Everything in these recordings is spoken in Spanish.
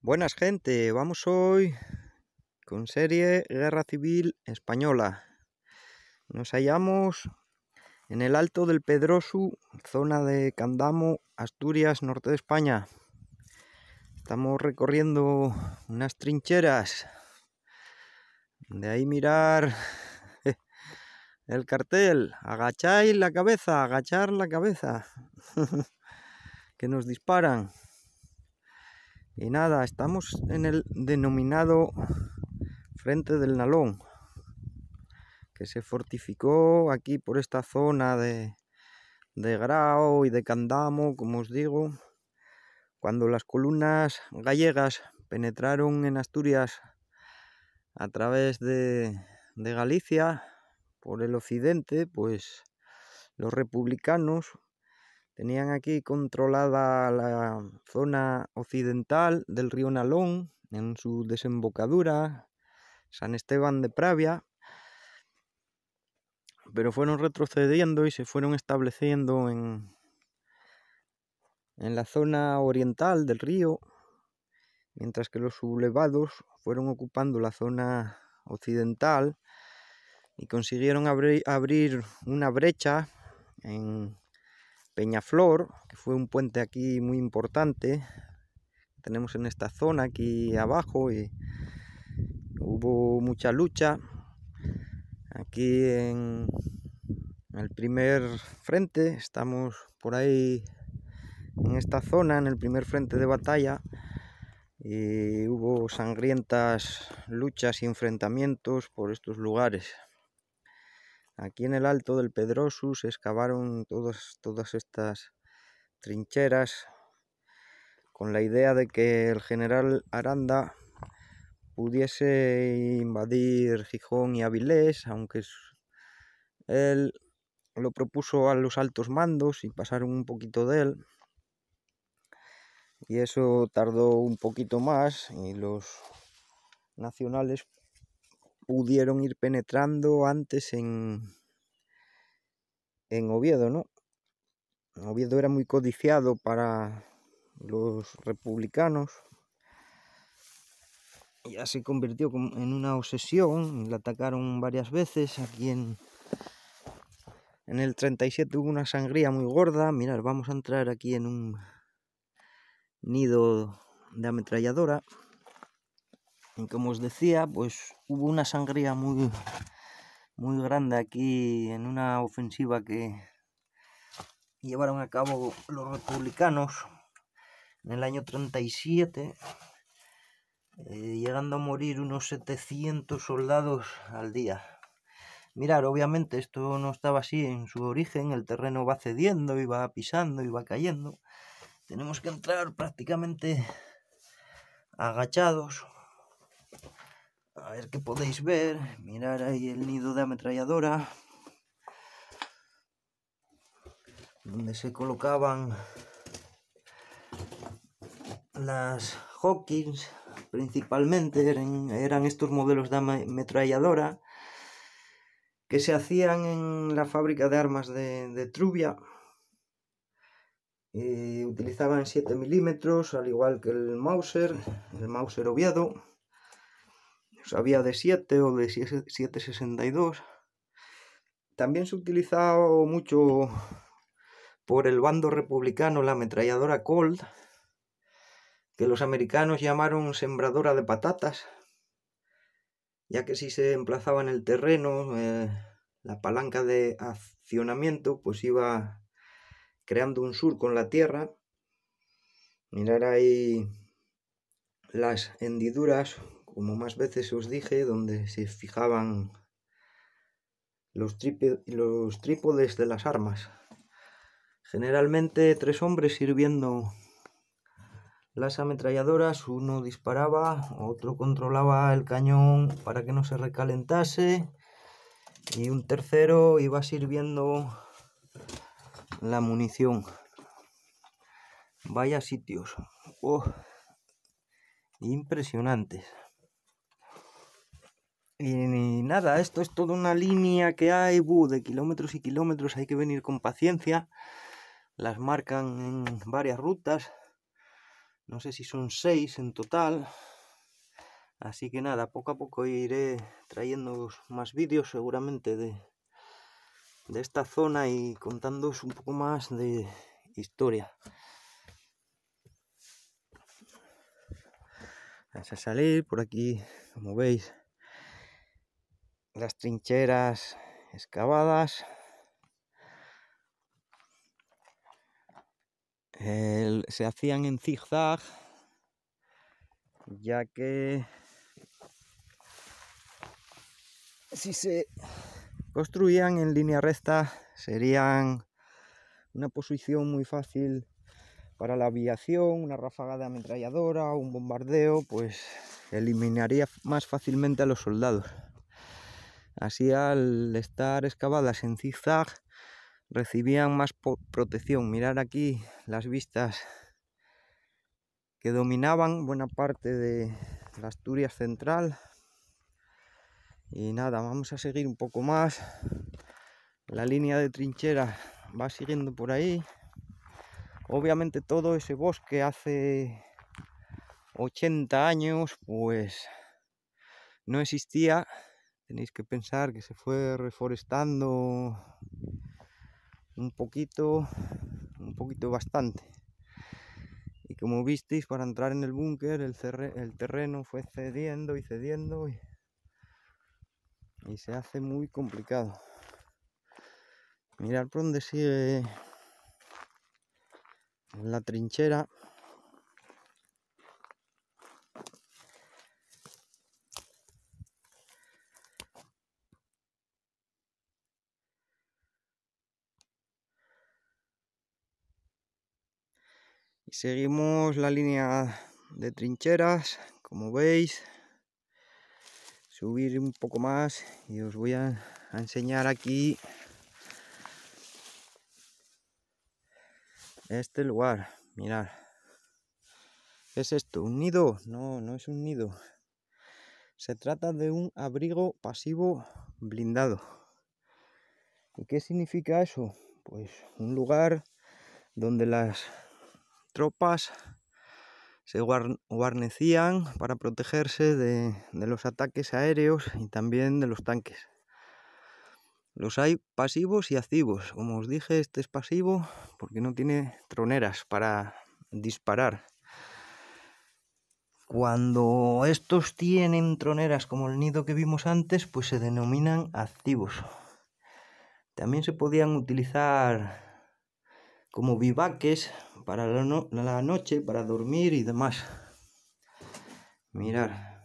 Buenas gente, vamos hoy con serie Guerra Civil Española. Nos hallamos en el Alto del Pedrosu, zona de Candamo, Asturias, norte de España. Estamos recorriendo unas trincheras. De ahí mirar el cartel. Agacháis la cabeza, agachar la cabeza. que nos disparan. Y nada, estamos en el denominado Frente del Nalón, que se fortificó aquí por esta zona de, de Grao y de Candamo, como os digo, cuando las columnas gallegas penetraron en Asturias a través de, de Galicia por el occidente, pues los republicanos Tenían aquí controlada la zona occidental del río Nalón, en su desembocadura, San Esteban de Pravia, pero fueron retrocediendo y se fueron estableciendo en, en la zona oriental del río, mientras que los sublevados fueron ocupando la zona occidental y consiguieron abrir una brecha en Peñaflor, que fue un puente aquí muy importante. tenemos en esta zona aquí abajo y hubo mucha lucha. Aquí en el primer frente, estamos por ahí en esta zona, en el primer frente de batalla. Y hubo sangrientas luchas y enfrentamientos por estos lugares. Aquí en el alto del Pedrosu se excavaron todas, todas estas trincheras con la idea de que el general Aranda pudiese invadir Gijón y Avilés, aunque él lo propuso a los altos mandos y pasaron un poquito de él. Y eso tardó un poquito más y los nacionales pudieron ir penetrando antes en, en Oviedo, ¿no? Oviedo era muy codiciado para los republicanos. Ya se convirtió en una obsesión, la atacaron varias veces. Aquí en, en el 37 hubo una sangría muy gorda. mirar vamos a entrar aquí en un nido de ametralladora. Y como os decía, pues hubo una sangría muy, muy grande aquí en una ofensiva que llevaron a cabo los republicanos en el año 37, eh, llegando a morir unos 700 soldados al día. Mirar, obviamente esto no estaba así en su origen, el terreno va cediendo, y va pisando, y va cayendo. Tenemos que entrar prácticamente agachados a ver qué podéis ver. Mirar ahí el nido de ametralladora. Donde se colocaban las Hawkins principalmente eran, estos modelos de ametralladora que se hacían en la fábrica de armas de, Trubia. Eh, utilizaban 7 milímetros, al igual que el Mauser, el Mauser obviado había de 7 o de 7,62. También se utilizaba mucho por el bando republicano la ametralladora Colt, que los americanos llamaron sembradora de patatas, ya que si se emplazaba en el terreno, eh, la palanca de accionamiento pues iba creando un sur en la tierra. Mirar ahí las hendiduras como más veces os dije, donde se fijaban los, los trípodes de las armas. Generalmente tres hombres sirviendo las ametralladoras, uno disparaba, otro controlaba el cañón para que no se recalentase y un tercero iba sirviendo la munición. Vaya sitios. Oh, impresionantes. Y, nada, esto es toda una línea que hay de kilómetros y kilómetros, hay que venir con paciencia. Las marcan en varias rutas, no sé si son seis en total. Así que nada, poco a poco iré trayendo más vídeos seguramente de, de esta zona y contándoos un poco más de historia. Vamos a salir por aquí, como veis, las trincheras excavadas, se hacían en zigzag, ya que si se construían en línea recta serían una posición muy fácil para la aviación, una ráfaga de ametralladora, un bombardeo, pues eliminaría más fácilmente a los soldados. Así al estar excavadas en zigzag recibían más protección. Mirar aquí las vistas que dominaban buena parte de la Asturias central. Y nada, vamos a seguir un poco más. La línea de trinchera va siguiendo por ahí. Obviamente todo ese bosque hace 80 años pues no existía Tenéis que pensar que se fue reforestando un poquito, un poquito bastante. Y como visteis, para entrar en el búnker el, terreno fue cediendo y cediendo y, y se hace muy complicado. Mirar por donde sigue la trinchera Seguimos la línea de trincheras, como veis. Subir un poco más y os voy a, enseñar aquí este lugar. Mirad. es esto? ¿Un nido? No, no es un nido. Se trata de un abrigo pasivo blindado. ¿Y qué significa eso? Pues un lugar donde las tropas se guarnecían para protegerse de, los ataques aéreos y también de los tanques. Los hay pasivos y activos. Como os dije, este es pasivo porque no tiene troneras para disparar. Cuando estos tienen troneras como el nido que vimos antes, pues se denominan activos. También se podían utilizar como vivaques para la, noche, para dormir y demás. Mirar.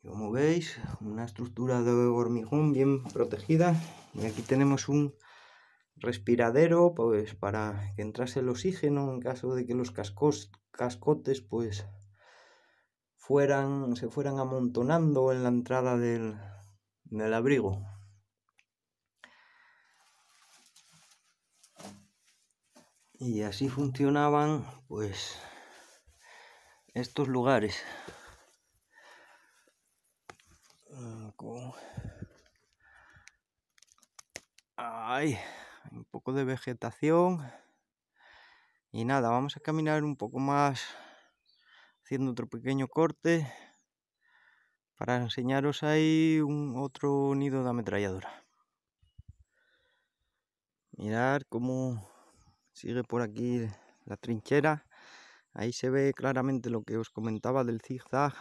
Como veis, una estructura de hormigón bien protegida. Y aquí tenemos un respiradero pues para que entrase el oxígeno en caso de que los cascos, cascotes pues fueran se fueran amontonando en la entrada del abrigo. Y así funcionaban, pues, estos lugares. Mm, ay, un poco de vegetación. Y nada, vamos a caminar un poco más haciendo otro pequeño corte para enseñaros ahí un otro nido de ametralladora. Mirar cómo sigue por aquí la trinchera. Ahí se ve claramente lo que os comentaba del zigzag.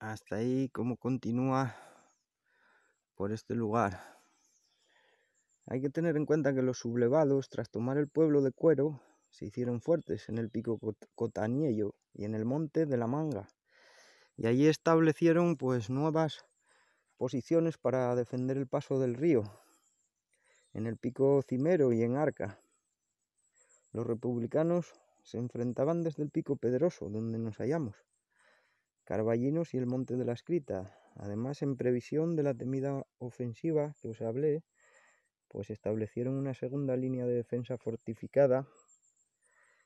Hasta ahí cómo continúa por este lugar. Hay que tener en cuenta que los sublevados, tras tomar el pueblo de Cuero, se hicieron fuertes en el pico Cotaniello y en el monte de la Manga. Y allí establecieron pues nuevas posiciones para defender el paso del río, en el pico Cimero y en Arca. Los republicanos se enfrentaban desde el pico Pedroso, donde nos hallamos, Carballinos y el Monte de la Escrita. Además, en previsión de la temida ofensiva que os hablé, pues establecieron una segunda línea de defensa fortificada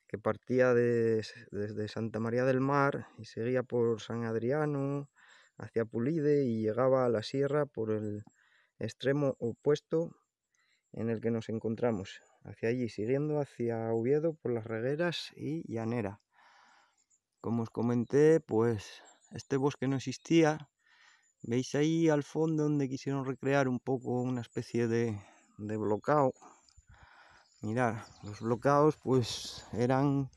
que partía desde Santa María del Mar y seguía por San Adriano hacia Pulide y llegaba a la sierra por el extremo opuesto en el que nos encontramos, hacia allí, siguiendo hacia Oviedo por las regueras y llanera. Como os comenté, pues este bosque no existía. Veis ahí al fondo donde quisieron recrear un poco una especie de, de blocado. Mirad, los blocaos pues eran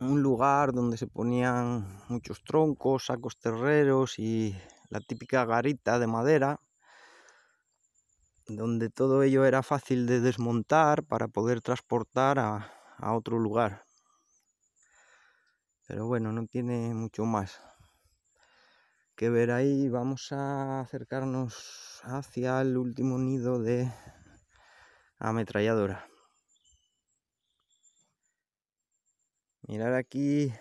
un lugar donde se ponían muchos troncos, sacos terreros y la típica garita de madera donde todo ello era fácil de desmontar para poder transportar a, otro lugar. Pero bueno, no tiene mucho más que ver ahí. Vamos a acercarnos hacia el último nido de ametralladora. Mirar aquí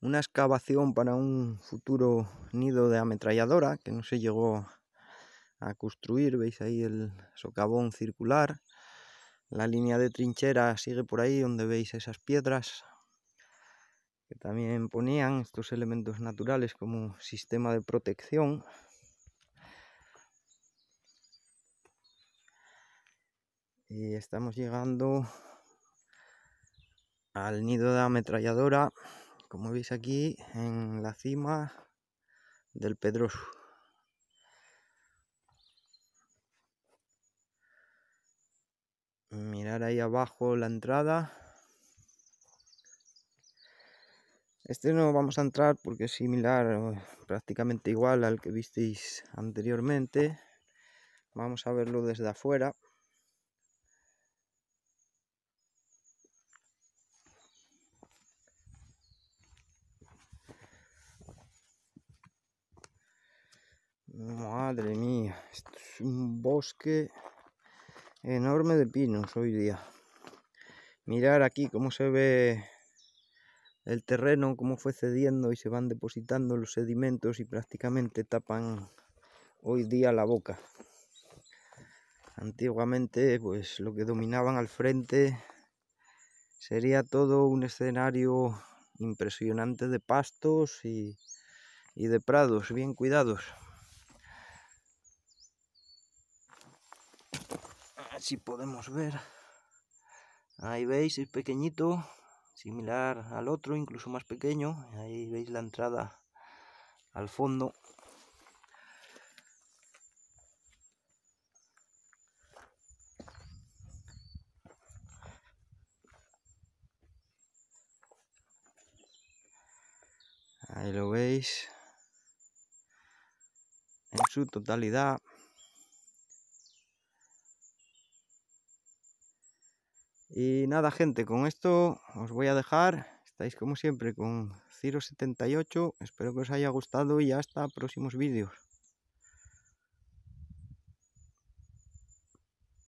una excavación para un futuro nido de ametralladora que no se llegó a construir. Veis ahí el socavón circular. La línea de trinchera sigue por ahí donde veis esas piedras que también ponían estos elementos naturales como sistema de protección. Y estamos llegando al nido de ametralladora, como veis aquí en la cima del Pedroso. mirar ahí abajo la entrada. Este no vamos a entrar porque es similar, eh, prácticamente igual al que visteis anteriormente. Vamos a verlo desde afuera. Madre mía, esto es un bosque enorme de pinos hoy día. Mirar aquí cómo se ve el terreno, cómo fue cediendo y se van depositando los sedimentos y prácticamente tapan hoy día la boca. Antiguamente, pues lo que dominaban al frente sería todo un escenario impresionante de pastos y, y de prados bien cuidados. si podemos ver. Ahí veis, es pequeñito, similar al otro, incluso más pequeño. Ahí veis la entrada al fondo. Ahí lo veis. En su totalidad. Y nada, gente, con esto os voy a dejar. Estáis como siempre con Ciro78. Espero que os haya gustado y hasta próximos vídeos.